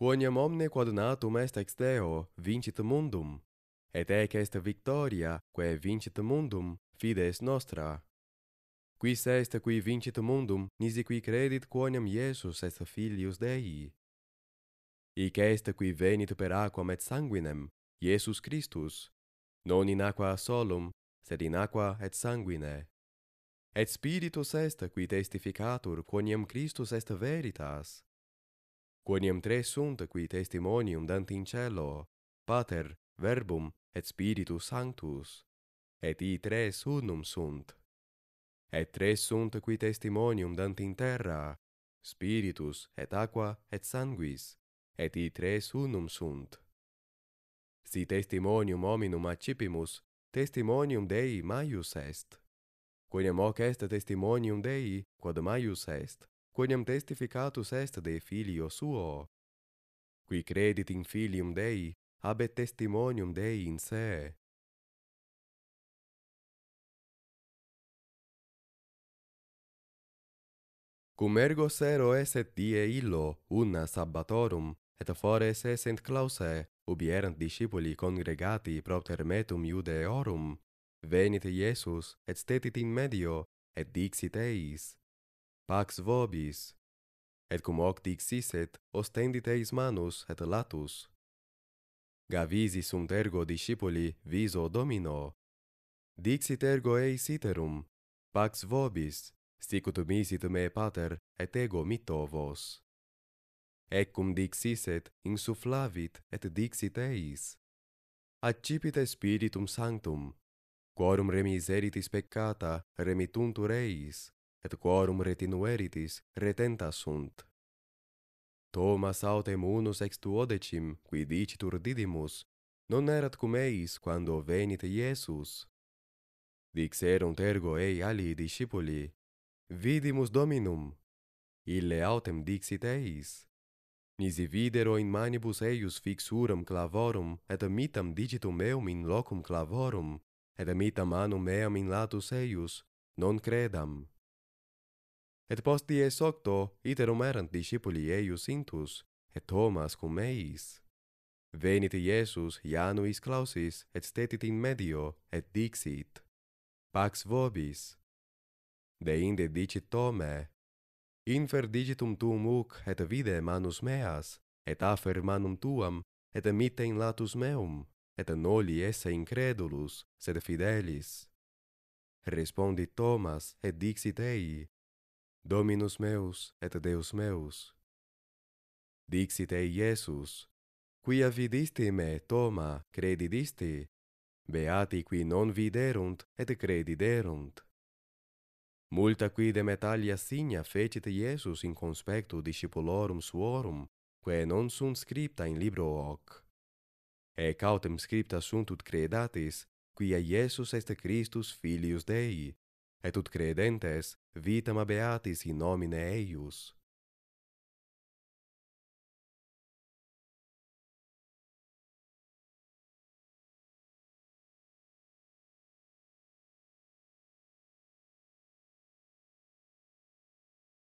quoniam omne quod natum est ex Deo vincit mundum, et ec est victoria, quae vincit mundum, fides nostra. Quis est qui vincit mundum, nisi qui credit quoniam Iesus est filius Dei. Ic est qui venit per aquam et sanguinem, Iesus Christus, non in aqua solum, sed in aqua et sanguine. Et spiritus est qui testificatur quoniam Christus est veritas quoniam tres sunt qui testimonium dant in cielo, pater, verbum, et spiritus sanctus, et i tres unum sunt. Et tres sunt qui testimonium dant in terra, spiritus, et aqua, et sanguis, et i tres unum sunt. Si testimonium hominum accipimus, testimonium Dei maius est. Quoniam hoc est testimonium Dei, quod maius est quoniam testificatus est de filio suo. Qui credit in filium Dei, habet testimonium Dei in se. Cum ergo sero eset die illo, una sabbatorum, et fores esent clause, ubi erant discipuli congregati propter metum iudeorum, venite Iesus et stetit in medio, et dixit eis, Pax vobis, et cum hoc dixiset, ostendit eis manus et latus. Gavisi sunt ergo discipuli viso domino. Dixit ergo eis iterum, Pax vobis, sicut misit me, pater, et ego mito vos. Ecum dixiset, insuflavit, et dixit eis. Accipite spiritum sanctum, quorum remiseritis peccata remituntur eis et quorum retinueritis retenta sunt. Thomas autem unus ex duodecim, qui dicitur Didimus, non erat cum eis quando venit Iesus. Dixerunt ergo ei alii discipuli, Vidimus Dominum, ille autem dixit eis. Nisi videro in manibus eius fixuram clavorum, et amitam digitum meum in locum clavorum, et amitam manum meam in latus eius, non credam et post dies octo iterum erant discipuli eius intus, et Thomas cum eis. Venit Iesus Januis clausis, et stetit in medio, et dixit, Pax vobis! De inde dicit Tome, Infer digitum tuum uc, et vide manus meas, et afer manum tuam, et emite in latus meum, et noli esse incredulus, sed fidelis. Respondit Thomas, et dixit ei, Dominus meus et Deus meus. Dixit ei Iesus, quia vidisti me, Toma, credidisti? Beati qui non viderunt et crediderunt. Multa quidem et alia signa fecit Iesus in conspectu discipulorum suorum, quae non sunt scripta in libro hoc. E cautem scripta sunt ut credatis, quia Iesus est Christus filius Dei, et ut credentes vitam abeatis in nomine eius